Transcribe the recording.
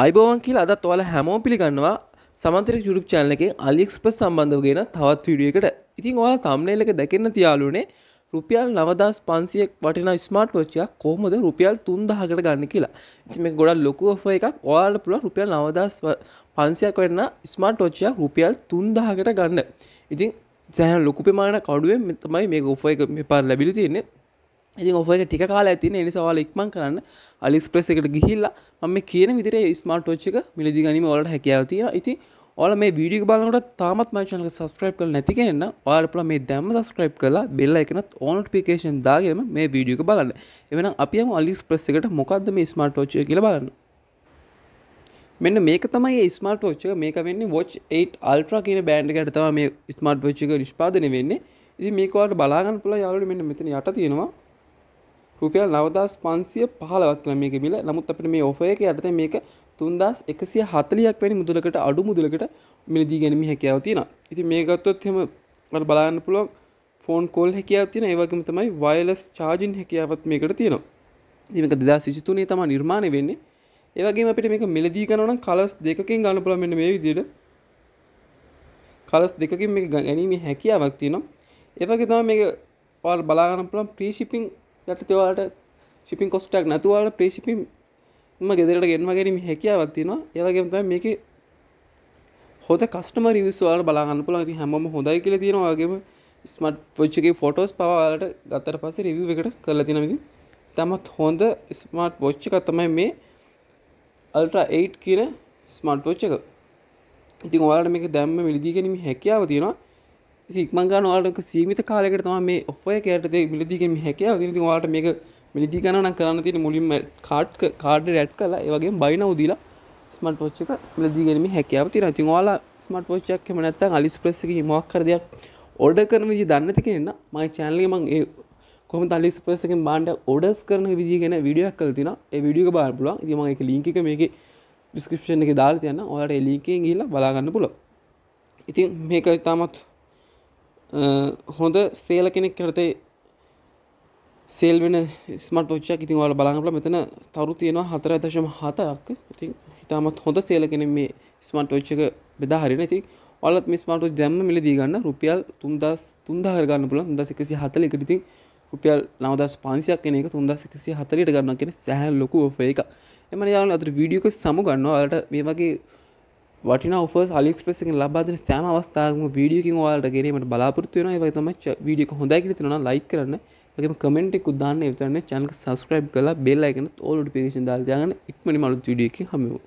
අයිබෝවන් කියල අදත් ඔයාල හැමෝ පිළිගන්නවා සමන්තර යුරුප් චානල එකෙන් අලික්ස්පස් සම්බන්ධව ගෙන තවත් විඩියකට ඉතින් ඔයාල තම්නේලක දැකන්න තියාලුනේ රුපියල් නවදස් පන්සියෙක් වටින ස්මාර්ට් වෝච්චයක් කොහොමද රුපියල් තුන්දහකට ගන්න කියලා මේ ගොඩක් ලොකු ඔෆ එකක් ඔයාල පුළුව රුපියල් නවදස් පන්සියක් වෙන්න ස්මාර්ට් ෝච්චයක් රුපියල් තුන්දහකට ගන්න ඉතින් සෑහන් ලොකු ප්‍රමාණ කඩුවෙන් මෙතමයි මේ ඔෆ එක මෙපාර ලැබිලි තියන්නේ ඉතින් ඔහ එක ටික කාලා ඇතින නිසාවාල ඉක්මන් කරන්න අලිස්ප්‍රෙස් එකට ගිහිල්ලා මම කියන විදිරේ ස්මාර්ටෝච්චක මිලදි ගනිම ඔලට හැකියාව තියෙන ඉති ඔල මේ වීඩිය බලනට තාමත් මචනක සස්ක්‍රයිප් කල නැති කෙනන්න ඔයාලපල මේ දැම සස්ක්‍රයිප් කලා බෙල්ල එකනත් ඕනට පිකේෂන් දාගම මේ වීඩියක බලන්න එවන අපියම අලිස් ප්‍රෙස් එකට මොකක්ද මේ ස්මාර්ටෝච්චය කියල බලන්න මෙන්න මේක තමයි ස්මාර්ටෝච්ච මේක වෙන්න වෝච් 8 අල්ට්‍ර කියන බෑන්ඩ් එකට තමයි මේ ස්මාර්ට් වෝච් එක නිෂ්පාදනය වෙන්නේ ඉතින් මේකවට බලාගන්න පුළුවන් යාළුවෝ මෙන්න මෙතන යට තියෙනවා රුපියල් නවදස් පන්සිය පහලවක් කළ මේක බිල නමුත් අපට මේ ඔෆය එක යටත මේක තුන්දස් එකසිය හතලියක් වැනි මුදලකට අඩු මුදලකට මිලදී ගැනීම හැකියාව තියෙන ඉති මේ ගත්තොත් හෙම බලාන්න පුළුවන් ෆෝන් කෝල් හැකියාව තියෙන ඒවගේම තමයි වයිලස් චාජින් හැකියාවත් මේකට තියෙනවා මේක දෙදා සිසිතුනේ තම නිර්මාණය වෙන්නේ ඒවගේ අපිට මේක මිලදී කනවන කලස් දෙකකින් ගන්න පුළුවන් මෙන්න මේ විදිහට කලස් දෙකකින් මේක ගැනීම හැකියාවක් තියෙනවා ඒ වගේ තමයි මේක ඔයාලා බලා ගන්න පුළුවන් ප්‍රී ෂිපින් යටතේ ඔයාලට shipping cost එකක් නැතුව ඔයාලට pre shipping ම ගෙදරට ගෙන්වා ගැනීම හැකියාවක් තියෙනවා. ඒ වගේම තමයි මේකේ හොඳ කස්ටමර් රිවිව්ස් ඔයාලට බලා ගන්න පුළුවන්. ඉතින් හැමෝම හොඳයි කියලා තියෙනවා. වගේම ස්මර්ට් වොච් එකේ ෆොටෝස් පවා ඔයාලට ගත්තට පස්සේ රිවිව් එකට කරලා තියෙනවා. ඉතින් තමත් හොඳ ස්මර්ට් වොච් එකක් තමයි මේ අල්ට්‍රා 8 කියන ස්මර්ට් වොච් එක. ඉතින් ඔයාලට මේක දැම්ම මිලදී ගැනීම හැකියාව තියෙනවා. ඉක්මංගන වාලක සීමිත කාලෙකට තම මේ ඔෆය කෑටද මිලදිගෙන් හැකෑ දිති වාට මේක මිලදි ගණන කරන්න තියෙන මුලින්ම කාට් කාඩ රැට් කලා ඒවගේ බයින උදීලා ස්මට පෝච්චක මිලදිගෙනම හැකයාව ති රති වාලා ස්මට පෝච්චක් මනත්ත අලිස් ප්‍රෙස්සක මක්කරදයක් ඔඩ කරන විදි දන්නති කෙනන්න මයි චෑන්ලි මං ඒ කොම තලිස් ප්‍රසකෙන් බාන්ඩ ඔඩස් කරන විදිගෙන විඩියක් කලතින ඒ විඩිය බාරපුලන් ඉතිම එක ලිංකික මේක ඩිස්කපෂන් එක දාල් තියන්න ඔයාට එලිකෙන් ගීලා බලාගන්න පුල ඉතින් මේක ඉතාමත් හොඳ සේල කෙනෙක් කරතේ සේල් වෙන ස්මට පොච්චක් ඉතින් වල බලාගල මෙතන තරු තියෙනවා හතර දශම හතරක් ඉතින් ඉතාමත් හොඳ සේල කෙනෙ මේ ස්මට ඔච්චක බෙදා හරින ඉති ඔලත් මිස්මට දැම්ම මිලදී ගන්න රුපියල් තුන්දස් තුන්දාහර ගන්න පුලන් දස එකසි හතල එකට ඉතින් රුපියල් නවදස් පන්සියක් කෙනෙක තුන්දස් එකසි හතලට ගන්න කියෙන සැහැල් ලොකු ඔෆ එක එම යාල අතර වීඩියෝක සමු ගන්නවා අලට මේ වගේ වටින ඔෆර් අලිස්පෙසිෙන් ලබාදන සෑම අවස්ථාවම වීඩියකින් වාලට ගේීමට බලාපොරත්තු වෙන වතම වීඩියක හොඳයි තින ලයි කරන්න ගේ කමෙන්ටෙක් උදාන්න එතරන්න චන්ක සස්ක්‍රයිබ් කලා බෙල්ලා එකන ඕලුට පිේෂන් දාල්යගන එක්මනි මලු ීඩියක හමෝ